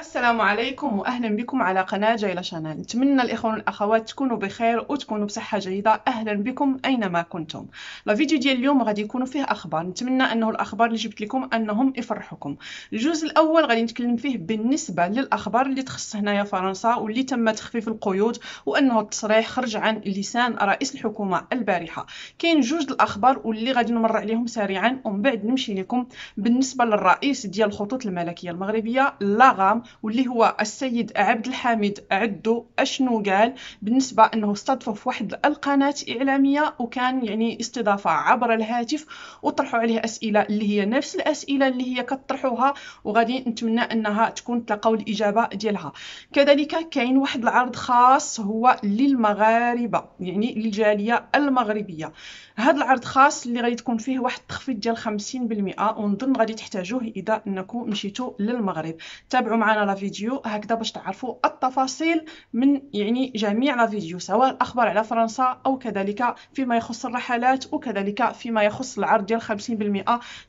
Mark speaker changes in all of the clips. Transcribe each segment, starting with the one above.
Speaker 1: السلام عليكم واهلا بكم على قناه جايلا شانال نتمنى الاخوان والاخوات تكونوا بخير وتكونوا بصحه جيده اهلا بكم اينما كنتم لا فيديو ديال اليوم غادي يكونوا فيه اخبار نتمنى انه الاخبار اللي جبت لكم انهم يفرحكم الجزء الاول غادي نتكلم فيه بالنسبه للاخبار اللي تخص هنايا فرنسا واللي تم تخفيف القيود وانه التصريح خرج عن لسان رئيس الحكومه البارحه كاين جوج الاخبار واللي غادي نمر عليهم سريعا ومن بعد نمشي لكم بالنسبه للرئيس ديال الخطوط الملكيه المغربيه لاغام واللي هو السيد عبد الحميد عدو اشنو قال بالنسبه انه استضفه في واحد القناه اعلاميه وكان يعني استضافه عبر الهاتف وطرحوا عليه اسئله اللي هي نفس الاسئله اللي هي كطرحوها وغادي نتمنى انها تكون تلقاو الاجابه ديالها كذلك كاين واحد العرض خاص هو للمغاربه يعني للجاليه المغربيه هذا العرض خاص اللي غادي تكون فيه واحد التخفيض ديال 50% ونظن غادي تحتاجوه اذا انكم مشيتو للمغرب تابعوا معنا لا فيديو هكذا باش تعرفوا التفاصيل من يعني جميع لا فيديو سواء الاخبار على فرنسا او كذلك فيما يخص الرحلات وكذلك فيما يخص العرض ديال 50%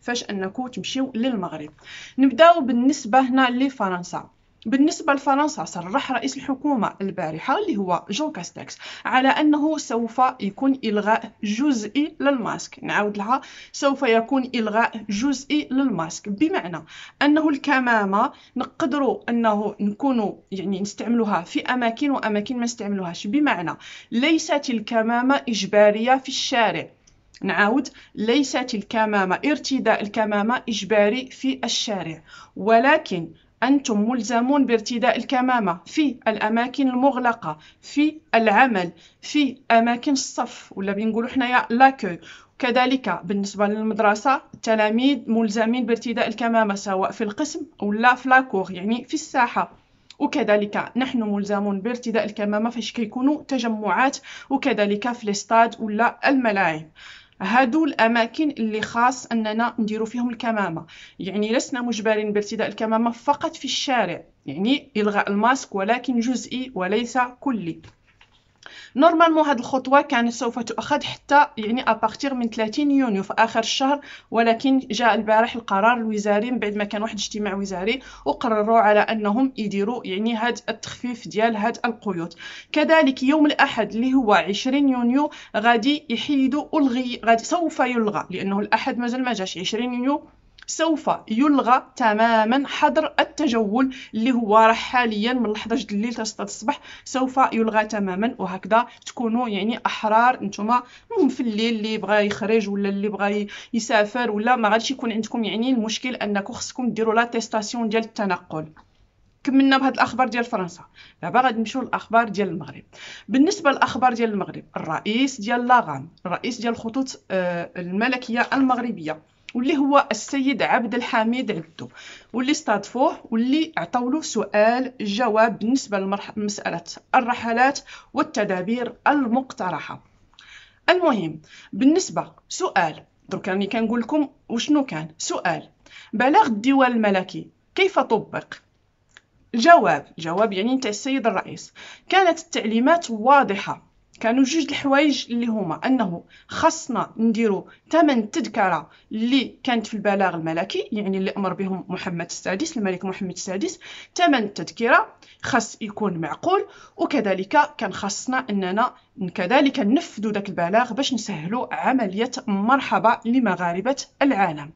Speaker 1: فاش انكم تمشيو للمغرب نبداو بالنسبه هنا لفرنسا بالنسبة لفرنسا صرح رئيس الحكومة البارحة اللي هو جون كاستكس على أنه سوف يكون إلغاء جزئي للماسك نعود لها سوف يكون إلغاء جزئي للماسك بمعنى أنه الكمامة نقدروا أنه نكونوا يعني نستعملوها في أماكن وأماكن ما نستعملوهاش بمعنى ليست الكمامة إجبارية في الشارع نعاود ليست الكمامة ارتداء الكمامة إجباري في الشارع ولكن أنتم ملزمون بارتداء الكمامة في الأماكن المغلقة في العمل في أماكن الصف ولا بنقولوا حنايا لاكوي كذلك بالنسبة للمدرسة التلاميذ ملزمين بارتداء الكمامة سواء في القسم ولا في لاكور يعني في الساحة وكذلك نحن ملزمون بارتداء الكمامة فاش كيكونوا تجمعات وكذلك في الاستاد ولا الملاعب هادو الاماكن اللي خاص اننا نديرو فيهم الكمامه يعني لسنا مجبرين بارتداء الكمامه فقط في الشارع يعني الغاء الماسك ولكن جزئي وليس كلي نورمالمون هاد الخطوه كانت سوف تؤخذ حتى يعني ابارتير من 30 يونيو في اخر الشهر ولكن جاء البارح القرار الوزاري من بعد ما كان واحد اجتماع وزاري وقرروا على انهم يديروا يعني هاد التخفيف ديال هاد القيود كذلك يوم الاحد اللي هو 20 يونيو غادي يحيدوا الغي غادي سوف يلغى لانه الاحد مازال ما جاش 20 يونيو سوف يلغى تماما حظر التجول اللي هو راه حاليا من 11 الليل حتى 6 الصباح سوف يلغى تماما وهكذا تكونوا يعني احرار نتوما المهم في الليل اللي بغى يخرج ولا اللي بغى يسافر ولا ما غاديش يكون عندكم يعني المشكل انكم خصكم ديروا لا تيستاسيون ديال التنقل كملنا بهاد الاخبار ديال فرنسا دابا غادي نمشيو للاخبار ديال المغرب بالنسبه للاخبار ديال المغرب الرئيس ديال لاغان الرئيس ديال الخطوط آه، الملكيه المغربيه واللي هو السيد عبد الحميد عبدو واللي استضافوه واللي عطاولو سؤال جواب بالنسبه لمساله الرحلات والتدابير المقترحه المهم بالنسبه سؤال درك راني كنقول لكم وشنو كان سؤال بلاغ الديوان الملكي كيف طبق جواب جواب يعني نتاع السيد الرئيس كانت التعليمات واضحه كانوا جوج الحوايج اللي هما انه خاصنا نديرو ثمن التذكره اللي كانت في البلاغ الملكي يعني اللي امر بهم محمد السادس الملك محمد السادس ثمن التذكره خاص يكون معقول وكذلك كان خاصنا اننا كذلك نفذوا ذاك البلاغ باش نسهلوا عمليه مرحبا لمغاربه العالم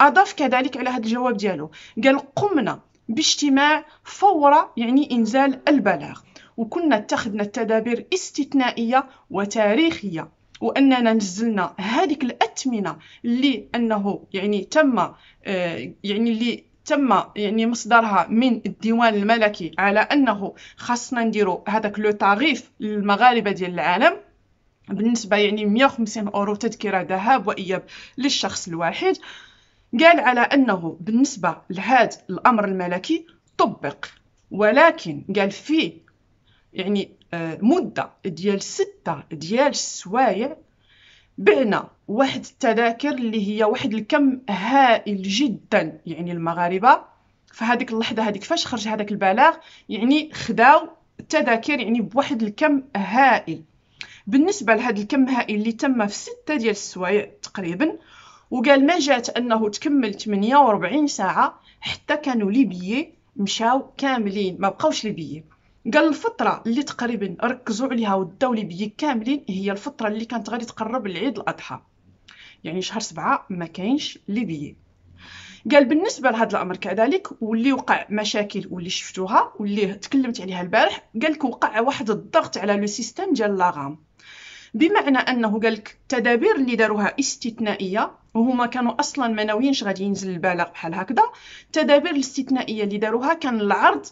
Speaker 1: اضاف كذلك على هذا الجواب ديالو قال قمنا باجتماع فور يعني انزال البلاغ وكنا اتخذنا التدابير استثنائية وتاريخية واننا نزلنا هذيك الاثمنه اللي انه يعني تم آه، يعني اللي تم يعني مصدرها من الديوان الملكي على انه خاصنا نديرو هذاك لو تاريف للمغاربه ديال العالم بالنسبه يعني 150 اورو تذكره ذهاب واياب للشخص الواحد قال على انه بالنسبه لهذا الامر الملكي طبق ولكن قال في يعني آه، مدة ديال ستة ديال السوايع بعنا واحد التذاكر اللي هي واحد الكم هائل جدا يعني المغاربة فهذيك اللحظة هذيك فاش خرج هذاك البلاغ يعني خداو التذاكر يعني بواحد الكم هائل بالنسبة لهذا الكم هائل اللي تم في ستة ديال السوايع تقريبا وقال ما جات انه تكمل 48 ساعة حتى كانوا ليبيي مشاو كاملين ما بقاوش ليبيي قال الفتره اللي تقريبا ركزوا عليها وداو لي كاملين هي الفتره اللي كانت غادي تقرب العيد الاضحى يعني شهر سبعة ما كاينش لي بيي قال بالنسبه لهذا الامر كذلك واللي وقع مشاكل واللي شفتوها واللي تكلمت عليها البارح قال لك وقع واحد الضغط على لو سيستيم ديال لاغام بمعنى انه قال لك التدابير اللي داروها استثنائيه وهما كانوا اصلا ما ناويينش غادي ينزل البلاغ بحال هكذا التدابير الاستثنائيه اللي داروها كان العرض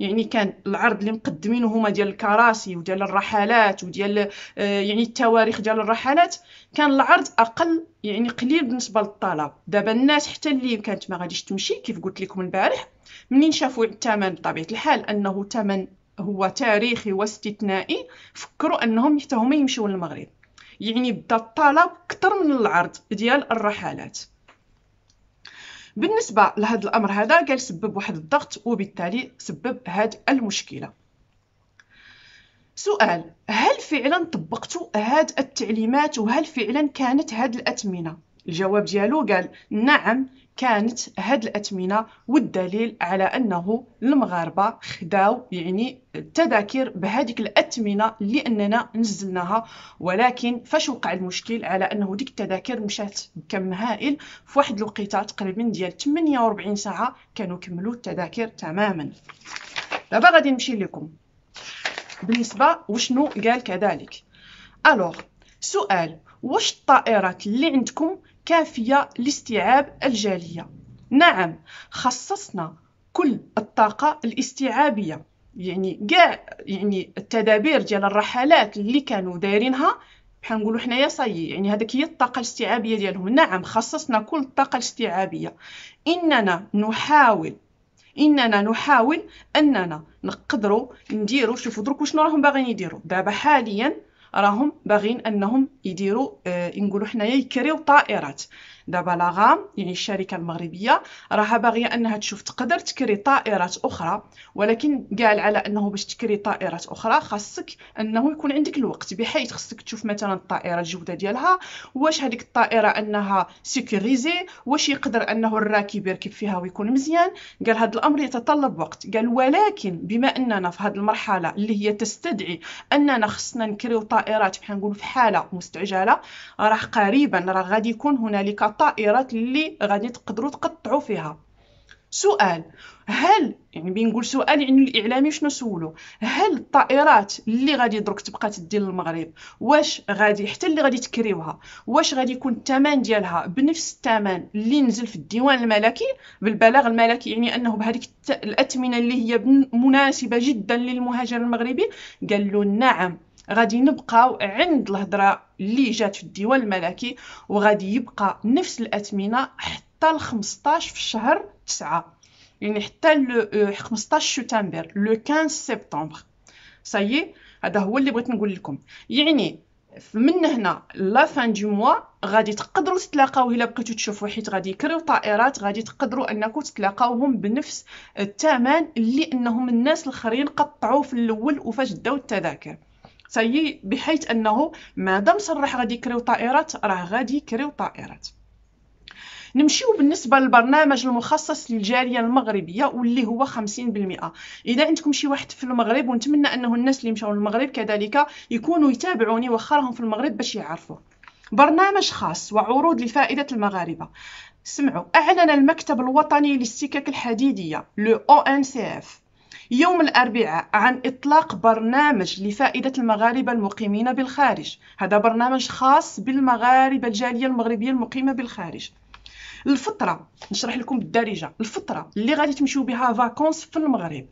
Speaker 1: يعني كان العرض اللي مقدمينه هما ديال الكراسي وديال الرحلات وديال آه، يعني التواريخ ديال الرحلات كان العرض اقل يعني قليل بالنسبه للطلب دابا الناس حتى اللي كانت ما غاديش تمشي كيف قلت لكم البارح منين شافوا الثمن بطبيعه الحال انه ثمن هو تاريخي واستثنائي فكروا انهم حتى هما يمشيو للمغرب يعني بدا الطلب اكثر من العرض ديال الرحلات بالنسبه لهذا الامر هذا قال سبب واحد الضغط وبالتالي سبب هذه المشكله سؤال هل فعلا طبقتوا هاد التعليمات وهل فعلا كانت هاد الأثمنة الجواب ديالو قال نعم كانت هاد الأثمنة والدليل على أنه المغاربة خداو يعني التذاكر بهذيك الأثمنة اللي أننا نزلناها ولكن فاش وقع المشكل على أنه ديك التذاكر مشات بكم هائل في واحد الوقيته تقريبا ديال 48 ساعة كانوا كملوا التذاكر تماما دابا غادي نمشي لكم بالنسبة وشنو قال كذلك ألوغ سؤال واش الطائرات اللي عندكم كافية لاستيعاب الجالية نعم خصصنا كل الطاقة الاستيعابية يعني كاع يعني التدابير ديال الرحلات اللي كانوا دايرينها بحال نقولوا حنايا صاي يعني هذيك هي الطاقه الاستيعابيه ديالهم نعم خصصنا كل الطاقه الاستيعابيه اننا نحاول اننا نحاول اننا نقدروا نديروا شوفوا درك وشنو راهم باغيين يديروا دابا حاليا راهم باغيين انهم يديروا آه، نقولوا حنايا يكريو طائرات دابا لاغام يعني الشركه المغربيه راها باغيه انها تشوف تقدر تكري طائرات اخرى ولكن قال على انه باش تكري طائرات اخرى خاصك انه يكون عندك الوقت بحيث خاصك تشوف مثلا الطائره الجوده ديالها واش هذيك الطائره انها سيكوريزي واش يقدر انه الراكب يركب فيها ويكون مزيان قال هذا الامر يتطلب وقت قال ولكن بما اننا في هذه المرحله اللي هي تستدعي اننا خصنا نكريو طائرات بحال نقولوا في حاله مستعجله راه قريبا راه غادي يكون هنالك الطائرات اللي غادي تقدروا تقطعوا فيها سؤال هل يعني بين نقول سؤال يعني الاعلامي شنو سولو هل الطائرات اللي غادي درك تبقى تدي للمغرب واش غادي حتى اللي غادي تكريوها واش غادي يكون الثمن ديالها بنفس الثمن اللي نزل في الديوان الملكي بالبلاغ الملكي يعني انه بهذيك الاثمنه اللي هي مناسبه جدا للمهاجر المغربي قال له نعم غادي نبقاو عند الهضره اللي جات في الديوان الملكي وغادي يبقى نفس الاثمنه حتى ل 15 في شهر 9 يعني حتى ل 15 شتنبر لو 15 آه، سبتمبر سايي هذا هو اللي بغيت نقول لكم يعني من هنا لا فان دو موا غادي تقدروا تتلاقاو الا بقيتو تشوفوا حيت غادي يكريو طائرات غادي تقدروا انكم تتلاقاوهم بنفس الثمن اللي انهم الناس الاخرين قطعوا في الاول وفاش داو التذاكر سي بحيث انه مادام صرح غادي يكريو طائرات راه غادي يكريو طائرات نمشيو بالنسبه للبرنامج المخصص للجاليه المغربيه واللي هو 50% اذا عندكم شي واحد في المغرب ونتمنى انه الناس اللي مشاو للمغرب كذلك يكونوا يتابعوني وخرهم في المغرب باش يعرفوا برنامج خاص وعروض لفائده المغاربه سمعوا اعلن المكتب الوطني للسكك الحديديه لو او ان سي اف يوم الأربعاء عن إطلاق برنامج لفائدة المغاربة المقيمين بالخارج هذا برنامج خاص بالمغاربة الجالية المغربية المقيمة بالخارج الفتره نشرح لكم بالدارجه الفتره اللي غادي تمشيو بها فاكونس في المغرب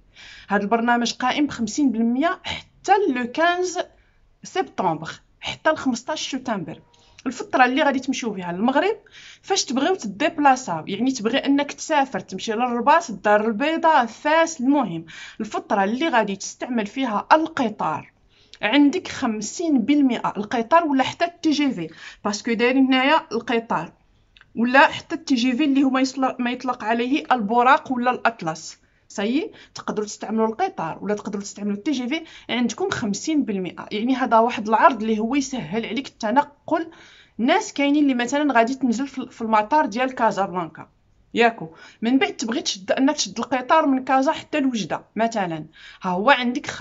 Speaker 1: هذا البرنامج قائم بخمسين بالمئة حتى لو 15 سبتمبر حتى ل 15 الفتره اللي غادي تمشيو بها للمغرب فاش تبغيو تديبلاصاو يعني تبغي انك تسافر تمشي للرباط الدار البيضاء فاس المهم الفتره اللي غادي تستعمل فيها القطار عندك خمسين بالمئة القطار ولا حتى التي جي في باسكو دايرين هنايا القطار ولا حتى التي جي في اللي هو ما يطلق عليه البراق ولا الاطلس صايي تقدروا تستعملوا القطار ولا تقدروا تستعملوا التي جي في عندكم 50% يعني هذا واحد العرض اللي هو يسهل عليك التنقل ناس كاينين اللي مثلا غادي تنزل في المطار ديال كازابلانكا ياكو من بعد تبغي تشد انك تشد القطار من كازا حتى لوجده مثلا ها هو عندك 50%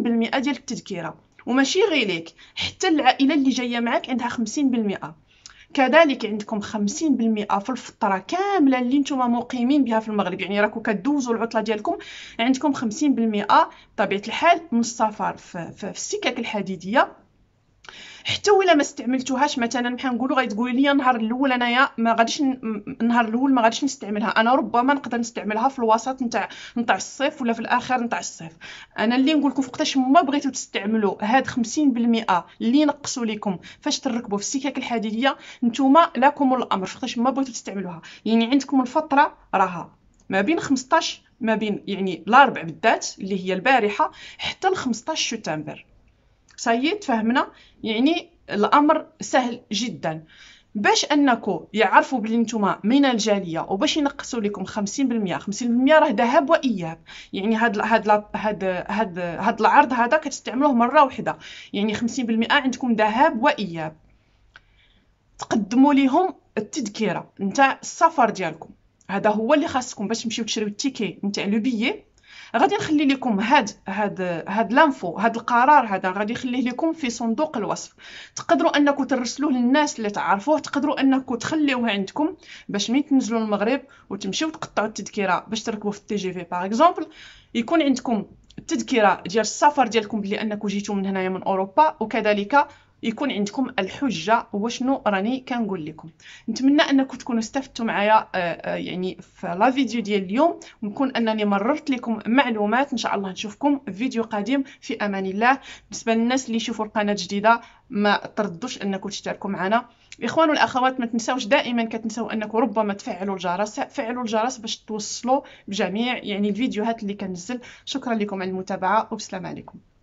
Speaker 1: ديال التذكره وماشي غير ليك حتى العائله اللي جايه معاك عندها 50% كذلك عندكم 50% في الفتره كامله اللي نتوما مقيمين بها في المغرب يعني راكو كدوزوا العطله ديالكم عندكم 50% بطبيعه الحال من السفر في, في السكك الحديديه حتى ولا ما استعملتوهاش مثلا بحال نقولوا غتقولي لي النهار الاول انايا ما غاديش النهار الاول ما غاديش نستعملها انا ربما نقدر نستعملها في الوسط نتاع نتاع الصيف ولا في الاخر نتاع الصيف انا اللي نقول لكم فوقتاش ما بغيتو تستعملوا هاد 50% اللي نقصوا لكم فاش تركبوا في السكك الحديديه نتوما لكم الامر فوقتاش ما بغيتو تستعملوها يعني عندكم الفتره راها ما بين 15 ما بين يعني الاربع بالذات اللي هي البارحه حتى ل 15 شتنبر سايي فهمنا يعني الامر سهل جدا باش انكم يعرفوا بلي نتوما من الجاليه وباش ينقصوا لكم 50% 50% راه ذهب واياب يعني هاد هاد هاد هاد هاد العرض هذا كتستعملوه مره واحده يعني 50% عندكم ذهب واياب تقدموا ليهم التذكره نتاع السفر ديالكم هذا هو اللي خاصكم باش تمشيو تشريو التيكي نتاع لو بيي غادي نخلي لكم هاد هاد هاد لانفو هاد القرار هذا غادي نخليه لكم في صندوق الوصف تقدروا انكم ترسلوه للناس اللي تعرفوه تقدروا انكم تخليوه عندكم باش ملي تنزلوا المغرب وتمشيو تقطعوا التذكره باش تركبوا في التي جي في باغ اكزومبل يكون عندكم التذكره ديال السفر ديالكم بلي انكم جيتو من هنايا من اوروبا وكذلك يكون عندكم الحجه وشنو راني كنقول لكم نتمنى انكم تكونوا استفدتوا معايا آه، آه، يعني في لا فيديو ديال اليوم ونكون انني مررت لكم معلومات ان شاء الله نشوفكم في فيديو قادم في امان الله بالنسبه للناس اللي يشوفوا القناه جديده ما تردوش انكم تشتركوا معنا الاخوان والاخوات ما تنساوش دائما كتنساو انكم ربما تفعلوا الجرس فعلوا الجرس باش توصلوا بجميع يعني الفيديوهات اللي كنزل شكرا لكم على المتابعه وبسلام عليكم